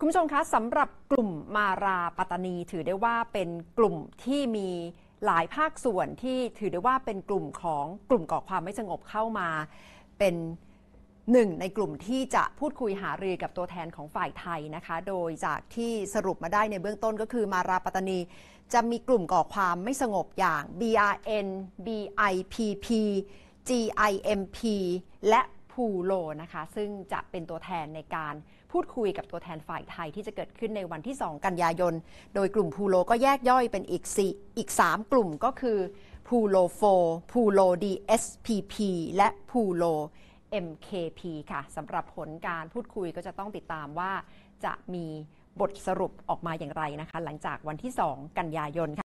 คุณผู้ชมคะสำหรับกลุ่มมาราปัตตานี ถือได้ว่าเป็นกลุ่มที่มีหลายภาคส่วนที่ถือได้ว่าเป็นกลุ่มของกลุ่มก่อความไม่สงบเข้ามาเป็นหนึ่งในกลุ่มที่จะพูดคุยหารือกับตัวแทนของฝ่ายไทยนะคะ โดยจากที่สรุปมาได้ในเบื้องต้นก็คือมาราปัตตานี จะมีกลุ่มก่อความไม่สงบอย่าง BRN BIPP GIMP และคูโลนะคะซึ่งจะเป็นตัวแทนในการพูดคุยกับตัวแทนฝ่ายไทยที่จะเกิดขึ้นในวันที่ 2 กันยายน โดยกลุ่มพูโลก็แยกย่อยเป็นอีก4อีก3กลุ่มก็คือพูโลโฟพูโล DSPP และพูโล MKP ค่ะสำหรับผลการพูดคุยก็จะต้องติดตามว่าจะมีบทสรุปออกมาอย่างไรนะคะหลังจากวันที่ 2 กันยายนค่ะ